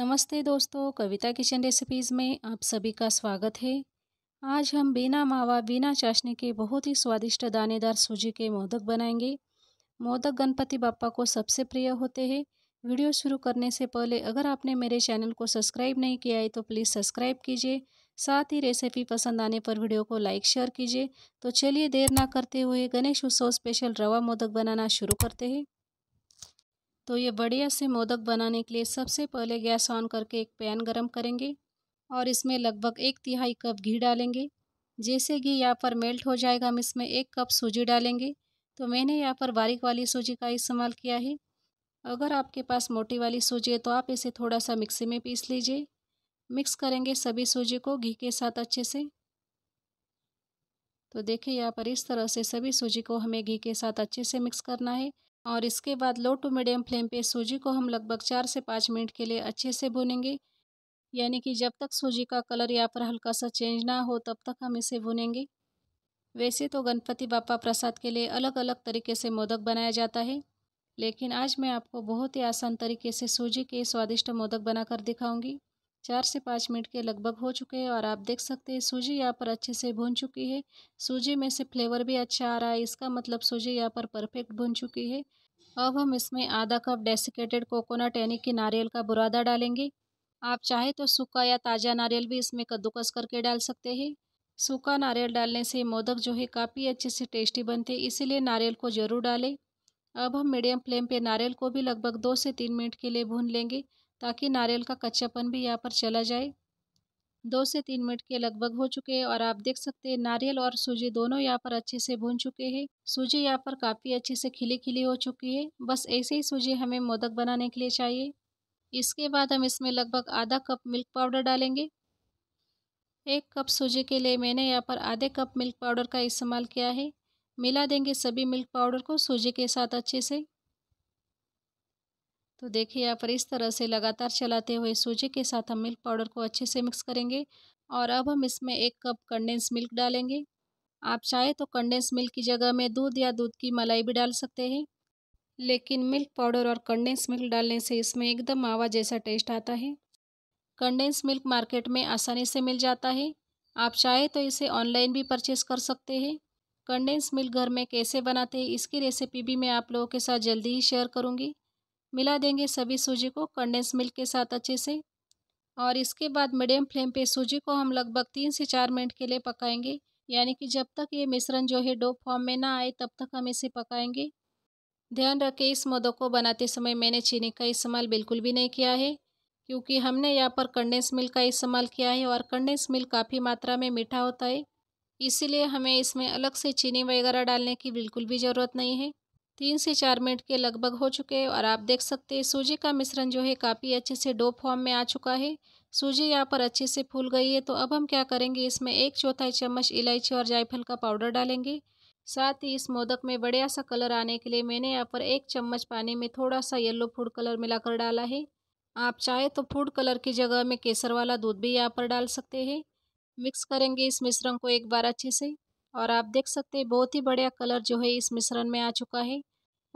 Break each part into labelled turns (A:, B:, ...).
A: नमस्ते दोस्तों कविता kitchen recipes में आप सभी का स्वागत है आज हम बिना मावा बिना चाशनी के बहुत ही स्वादिष्ट दानेदार सूजी के मोदक बनाएंगे मोदक गणपति बापा को सबसे प्रिय होते हैं वीडियो शुरू करने से पहले अगर आपने मेरे चैनल को सब्सक्राइब नहीं किया है तो प्लीज़ सब्सक्राइब कीजिए साथ ही रेसिपी पसंद आने पर वीडियो को लाइक शेयर कीजिए तो चलिए देर ना करते हुए गणेश उत्सव स्पेशल रवा मोदक बनाना शुरू करते हैं तो ये बढ़िया से मोदक बनाने के लिए सबसे पहले गैस ऑन करके एक पैन गरम करेंगे और इसमें लगभग एक तिहाई कप घी डालेंगे जैसे घी यहाँ पर मेल्ट हो जाएगा हम इसमें एक कप सूजी डालेंगे तो मैंने यहाँ पर बारीक वाली सूजी का इस्तेमाल किया है अगर आपके पास मोटी वाली सूजी है तो आप इसे थोड़ा सा मिक्सी में पीस लीजिए मिक्स करेंगे सभी सूजी को घी के साथ अच्छे से तो देखिए यहाँ पर इस तरह से सभी सूजी को हमें घी के साथ अच्छे से मिक्स करना है और इसके बाद लो टू मीडियम फ्लेम पे सूजी को हम लगभग चार से पाँच मिनट के लिए अच्छे से भुनेंगे यानी कि जब तक सूजी का कलर यहाँ पर हल्का सा चेंज ना हो तब तक हम इसे भुनेंगे वैसे तो गणपति बापा प्रसाद के लिए अलग अलग तरीके से मोदक बनाया जाता है लेकिन आज मैं आपको बहुत ही आसान तरीके से सूजी के स्वादिष्ट मोदक बनाकर दिखाऊंगी चार से पाँच मिनट के लगभग हो चुके हैं और आप देख सकते हैं सूजी यहाँ पर अच्छे से भुन चुकी है सूजी में से फ्लेवर भी अच्छा आ रहा है इसका मतलब सूजी यहाँ पर परफेक्ट भुन चुकी है अब हम इसमें आधा कप डेसिकेटेड कोकोनट यानी कि नारियल का बुरादा डालेंगे आप चाहे तो सूखा या ताज़ा नारियल भी इसमें कद्दूकस करके डाल सकते हैं सूखा नारियल डालने से मोदक जो है काफ़ी अच्छे से टेस्टी बनते हैं इसीलिए नारियल को ज़रूर डालें अब हम मीडियम फ्लेम पे नारियल को भी लगभग दो से तीन मिनट के लिए भून लेंगे ताकि नारियल का कच्चापन भी यहाँ पर चला जाए दो से तीन मिनट के लगभग हो चुके हैं और आप देख सकते हैं नारियल और सूजी दोनों यहाँ पर अच्छे से भून चुके हैं सूजी यहाँ पर काफ़ी अच्छे से खिली खिली हो चुकी है बस ऐसे ही सूजी हमें मोदक बनाने के लिए चाहिए इसके बाद हम इसमें लगभग आधा कप मिल्क पाउडर डालेंगे एक कप सूजी के लिए मैंने यहाँ पर आधे कप मिल्क पाउडर का इस्तेमाल किया है मिला देंगे सभी मिल्क पाउडर को सूजी के साथ अच्छे से तो देखिए यहाँ पर इस तरह से लगातार चलाते हुए सूजी के साथ हम मिल्क पाउडर को अच्छे से मिक्स करेंगे और अब हम इसमें एक कप कंडेंस मिल्क डालेंगे आप चाहे तो कंडेंस मिल्क की जगह में दूध या दूध की मलाई भी डाल सकते हैं लेकिन मिल्क पाउडर और कंडेंस मिल्क डालने से इसमें एकदम मावा जैसा टेस्ट आता है कंडेंस मिल्क मार्केट में आसानी से मिल जाता है आप चाहे तो इसे ऑनलाइन भी परचेस कर सकते हैं कंडेंस मिल्क घर में कैसे बनाते हैं इसकी रेसिपी भी मैं आप लोगों के साथ जल्दी ही शेयर करूँगी मिला देंगे सभी सूजी को कंडेंस मिल्क के साथ अच्छे से और इसके बाद मीडियम फ्लेम पे सूजी को हम लगभग तीन से चार मिनट के लिए पकाएंगे यानी कि जब तक ये मिश्रण जो है डो फॉर्म में ना आए तब तक हम इसे पकाएंगे ध्यान रखें इस मदों को बनाते समय मैंने चीनी का इस्तेमाल बिल्कुल भी नहीं किया है क्योंकि हमने यहाँ पर कंडेंस मिल्क का इस्तेमाल किया है और कंडेंस मिल्क काफ़ी मात्रा में मीठा होता है इसीलिए हमें इसमें अलग से चीनी वगैरह डालने की बिल्कुल भी ज़रूरत नहीं है तीन से चार मिनट के लगभग हो चुके हैं और आप देख सकते हैं सूजी का मिश्रण जो है काफ़ी अच्छे से डो फॉर्म में आ चुका है सूजी यहाँ पर अच्छे से फूल गई है तो अब हम क्या करेंगे इसमें एक चौथाई चम्मच इलायची और जायफल का पाउडर डालेंगे साथ ही इस मोदक में बढ़िया सा कलर आने के लिए मैंने यहाँ पर एक चम्मच पानी में थोड़ा सा येल्लो फूड कलर मिलाकर डाला है आप चाहे तो फूड कलर की जगह में केसर वाला दूध भी यहाँ पर डाल सकते हैं मिक्स करेंगे इस मिश्रण को एक बार अच्छे से और आप देख सकते हैं बहुत ही बढ़िया कलर जो है इस मिश्रण में आ चुका है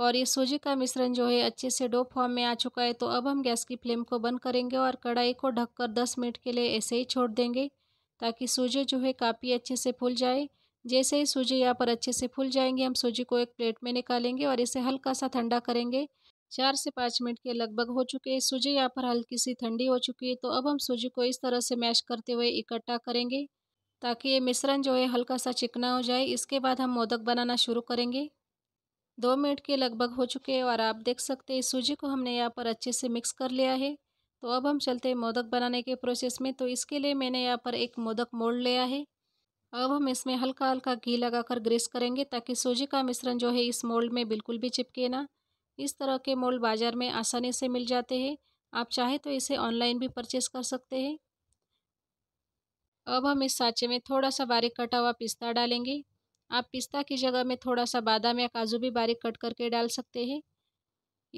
A: और ये सूजी का मिश्रण जो है अच्छे से डो फॉर्म में आ चुका है तो अब हम गैस की फ्लेम को बंद करेंगे और कढ़ाई को ढककर 10 मिनट के लिए ऐसे ही छोड़ देंगे ताकि सूजी जो है काफ़ी अच्छे से फूल जाए जैसे ही सूजी यहाँ पर अच्छे से फूल जाएंगे हम सूजी को एक प्लेट में निकालेंगे और इसे हल्का सा ठंडा करेंगे चार से पाँच मिनट के लगभग हो चुके हैं सूजी यहाँ पर हल्की सी ठंडी हो चुकी है तो अब हम सूजी को इस तरह से मैश करते हुए इकट्ठा करेंगे ताकि ये मिश्रण जो है हल्का सा चिकना हो जाए इसके बाद हम मोदक बनाना शुरू करेंगे दो मिनट के लगभग हो चुके हैं और आप देख सकते हैं सूजी को हमने यहाँ पर अच्छे से मिक्स कर लिया है तो अब हम चलते हैं मोदक बनाने के प्रोसेस में तो इसके लिए मैंने यहाँ पर एक मोदक मोड़ लिया है अब हम इसमें हल्का हल्का घी लगाकर ग्रेस करेंगे ताकि सूजी का मिश्रण जो है इस मोल्ड में बिल्कुल भी चिपके ना इस तरह के मोल्ड बाज़ार में आसानी से मिल जाते हैं आप चाहे तो इसे ऑनलाइन भी परचेस कर सकते हैं अब हम इस सांचे में थोड़ा सा बारीक कटा हुआ पिस्ता डालेंगे आप पिस्ता की जगह में थोड़ा सा बादाम या काजू भी बारीक कट करके डाल सकते हैं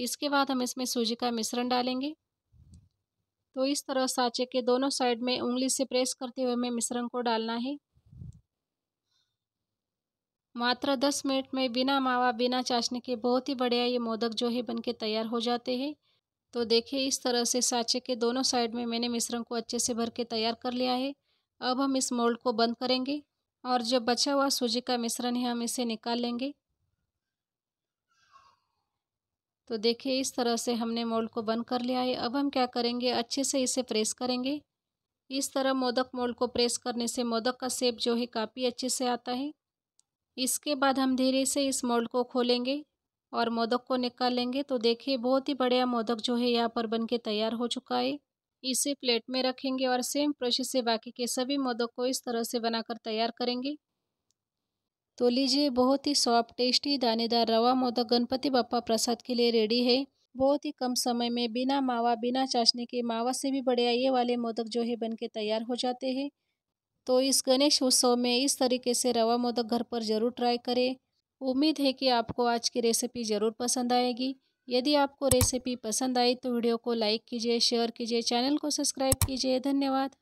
A: इसके बाद हम इसमें सूजी का मिश्रण डालेंगे तो इस तरह सांचे के दोनों साइड में उंगली से प्रेस करते हुए हमें मिश्रण को डालना है मात्र दस मिनट में बिना मावा बिना चाशनी के बहुत ही बढ़िया ये मोदक जो है बन के तैयार हो जाते हैं तो देखिए इस तरह से सांचे के दोनों साइड में मैंने मिश्रण को अच्छे से भर के तैयार कर लिया है अब हम इस मोल्ड को बंद करेंगे और जो बचा हुआ सूजी का मिश्रण है हम इसे निकाल लेंगे तो देखिए इस तरह से हमने मोल्ड को बंद कर लिया है अब हम क्या करेंगे अच्छे से इसे प्रेस करेंगे इस तरह मोदक मोल्ड को प्रेस करने से मोदक का सेप जो है काफ़ी अच्छे से आता है इसके बाद हम धीरे से इस मोल्ड को खोलेंगे और मोदक को निकाल लेंगे तो देखिए बहुत ही बढ़िया मोदक जो है यहाँ पर बन के तैयार हो चुका है इसे प्लेट में रखेंगे और सेम प्रोसेस से बाकी के सभी मोदक को इस तरह से बनाकर तैयार करेंगे तो लीजिए बहुत ही सॉफ्ट टेस्टी दानेदार रवा मोदक गणपति बप्पा प्रसाद के लिए रेडी है बहुत ही कम समय में बिना मावा बिना चाशनी के मावा से भी बढ़िया ये वाले मोदक जो है बनके तैयार हो जाते हैं तो इस गणेश उत्सव में इस तरीके से रवा मोदक घर पर ज़रूर ट्राई करें उम्मीद है कि आपको आज की रेसिपी ज़रूर पसंद आएगी यदि आपको रेसिपी पसंद आई तो वीडियो को लाइक कीजिए शेयर कीजिए चैनल को सब्सक्राइब कीजिए धन्यवाद